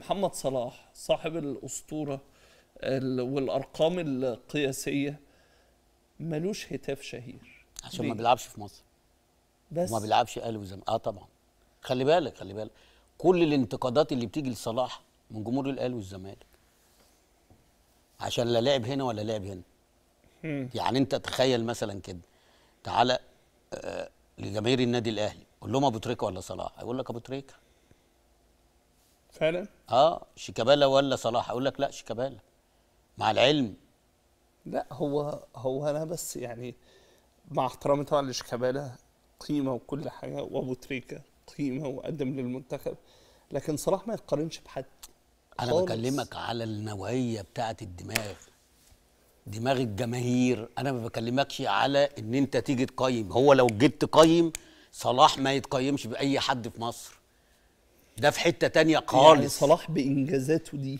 محمد صلاح صاحب الاسطوره والارقام القياسيه ملوش هتاف شهير عشان ما بيلعبش في مصر بس ما بيلعبش اهلي وزمالك اه طبعا خلي بالك خلي بالك كل الانتقادات اللي بتيجي لصلاح من جمهور الاهلي والزمالك عشان لا لعب هنا ولا لعب هنا يعني انت تخيل مثلا كده تعالى آه لجماهير النادي الاهلي قول لهم ابو تريكه ولا صلاح هيقول لك ابو تريكه فعلا اه شيكابالا ولا صلاح اقول لك لا شيكابالا مع العلم لا هو هو انا بس يعني مع احترامي طبعا لشيكابالا قيمه وكل حاجه وابو تريكه قيمه وقدم للمنتخب لكن صلاح ما يتقارنش بحد انا خالص. بكلمك على النوعيه بتاعه الدماغ دماغ الجماهير انا ما بكلمكش على ان انت تيجي تقيم هو لو جيت تقيم صلاح ما يتقيمش باي حد في مصر ده في حته تانية يعني خالص يعني صلاح بانجازاته دي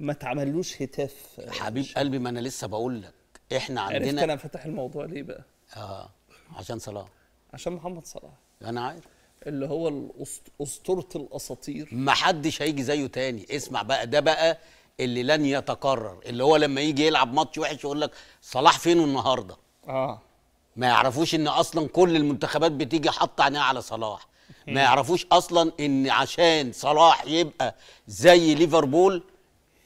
ما اتعملوش هتاف حبيب قلبي ما انا لسه بقول لك احنا عندنا عرفت انا فاتح الموضوع ليه بقى اه عشان صلاح عشان محمد صلاح انا عارف اللي هو اسطوره الاساطير ما حدش هيجي زيه تاني اسمع بقى ده بقى اللي لن يتكرر اللي هو لما يجي يلعب ماتش وحش يقول لك صلاح فينه النهارده اه ما يعرفوش ان اصلا كل المنتخبات بتيجي حاطه عينيها على صلاح ما يعرفوش اصلا ان عشان صلاح يبقى زي ليفربول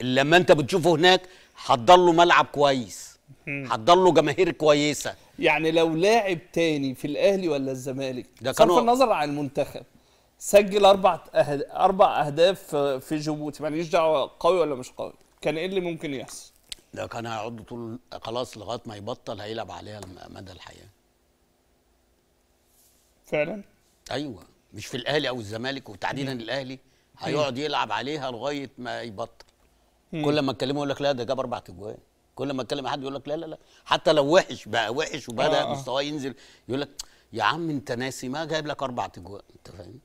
لما انت بتشوفه هناك حضر له ملعب كويس حضر له جماهير كويسه يعني لو لاعب تاني في الاهلي ولا الزمالك صرف النظر عن المنتخب سجل اربع اربع اهداف في جيبوتي يعني ماليش دعوه قوي ولا مش قوي كان ايه اللي ممكن يحصل ده كان هيقعد طول خلاص لغايه ما يبطل هيلعب عليها مدى الحياه فعلا ايوه مش في الاهلي او الزمالك وتحديدا الاهلي هيقعد يلعب عليها لغايه ما يبطل كل ما اتكلمه يقول لك لا ده جاب اربع اجوان كل ما اتكلم حد يقول لك لا لا لا حتى لو وحش بقى وحش وبدا آه. آه. مستواه ينزل يقول لك يا عم انت ناسي ما جايب لك اربع اجوان انت فاهم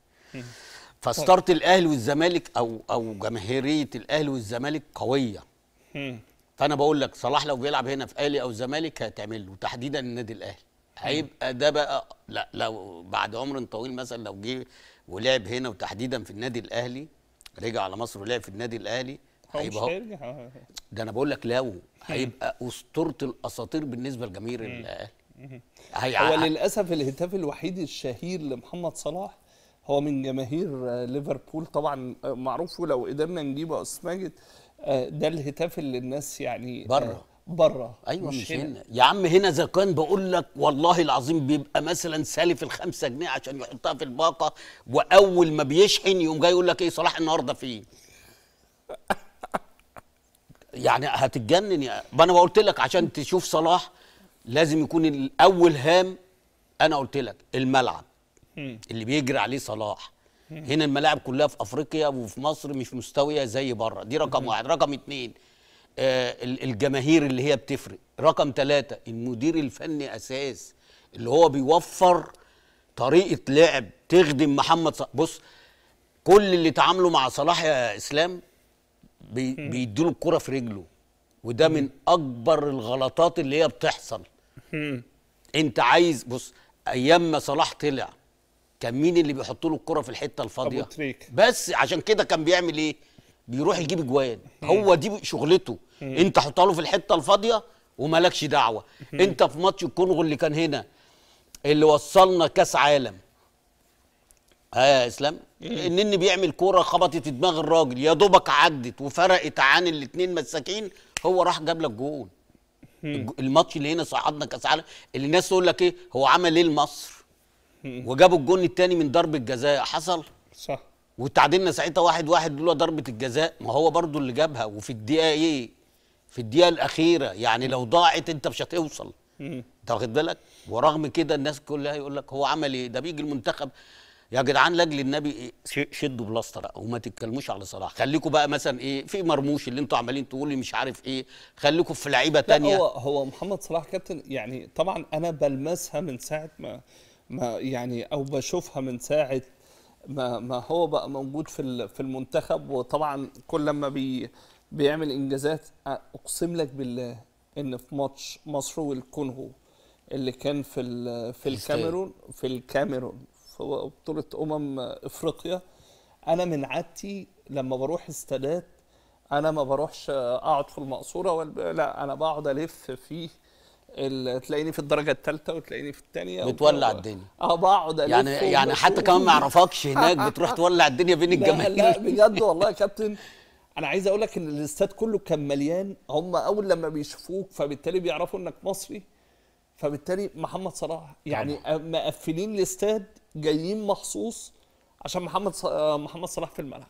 فستارت الاهلي والزمالك او او جماهيريه الاهلي والزمالك قويه فانا بقول لك صلاح لو بيلعب هنا في اهلي او الزمالك هتعمل له تحديدا النادي الاهلي هيبقى ده بقى لا لو بعد عمر طويل مثلا لو جه ولعب هنا وتحديدا في النادي الاهلي رجع على مصر ولعب في النادي الاهلي هيبقى ده انا بقول لك لو هيبقى اسطوره الاساطير بالنسبه لجماهير الاهلي هو للاسف الهتاف الوحيد الشهير لمحمد صلاح هو من جماهير ليفربول طبعا معروف ولو قدرنا نجيبه يا استاذ ماجد آه، ده الهتاف اللي الناس يعني آه، بره بره ايوه مش, مش هنا. هنا يا عم هنا اذا كان بقول لك والله العظيم بيبقى مثلا سالف الخمسة جنيه عشان يحطها في الباقه واول ما بيشحن يقوم جاي يقول لك ايه صلاح النهارده فين إيه؟ يعني هتتجنن يا ما انا قلت لك عشان تشوف صلاح لازم يكون الاول هام انا قلت لك الملعب اللي بيجري عليه صلاح هنا الملاعب كلها في افريقيا وفي مصر مش مستويه زي بره دي رقم واحد رقم اتنين آه، الجماهير اللي هي بتفرق رقم ثلاثة المدير الفني أساس اللي هو بيوفر طريقة لعب تخدم محمد صلاح بص كل اللي تعامله مع صلاح يا إسلام بي بيديله الكرة في رجله وده من أكبر الغلطات اللي هي بتحصل أنت عايز بص أيام ما صلاح طلع كان مين اللي بيحط له الكرة في الحتة الفاضية بس عشان كده كان بيعمل إيه بيروح يجيب اجوان هو دي شغلته انت حطها له في الحته الفاضيه ومالكش دعوه انت في ماتش الكونغو اللي كان هنا اللي وصلنا كاس عالم ها يا اسلام النني بيعمل كوره خبطت دماغ الراجل يا دوبك عدت وفرقت عن الاثنين مساكين هو راح جاب لك جون الماتش اللي هنا صعدنا كاس عالم اللي الناس تقول لك ايه هو عمل ايه لمصر وجابوا الجون الثاني من ضربه جزاء حصل صح وتعادلنا ساعتها واحد واحد لولا ضربه الجزاء ما هو برضو اللي جابها وفي الدقيقه ايه في الدقيقه الاخيره يعني لو ضاعت انت مش هتوصل انت واخد بالك ورغم كده الناس كلها يقول لك هو عمل ايه ده بيجي المنتخب يا جدعان لاجل النبي إيه؟ شدوا بلاستر بقى وما تتكلموش على صلاح خليكم بقى مثلا ايه في مرموش اللي انتوا عمالين تقولوا مش عارف ايه خليكم في لعيبه تانية هو هو محمد صلاح كابتن يعني طبعا انا بلمسها من ساعه ما ما يعني او بشوفها من ساعه ما ما هو بقى موجود في في المنتخب وطبعا كل لما بي بيعمل انجازات اقسم لك بالله ان في ماتش مصر والكونغو اللي كان في في الكاميرون في الكاميرون في بطوله امم افريقيا انا من عادتي لما بروح استادات انا ما بروحش اقعد في المقصوره لا انا بقعد الف فيه تلاقيني في الدرجه الثالثه وتلاقيني في الثانيه بتولع الدنيا اه بقعد يعني يعني حتى كمان ما يعرفكش هناك بتروح تولع الدنيا بين الجماهير لا, لا بجد والله يا كابتن انا عايز اقول لك ان الاستاد كله كان مليان هم اول لما بيشوفوك فبالتالي بيعرفوا انك مصري فبالتالي محمد صلاح يعني مقفلين الاستاد جايين مخصوص عشان محمد محمد صلاح في الملعب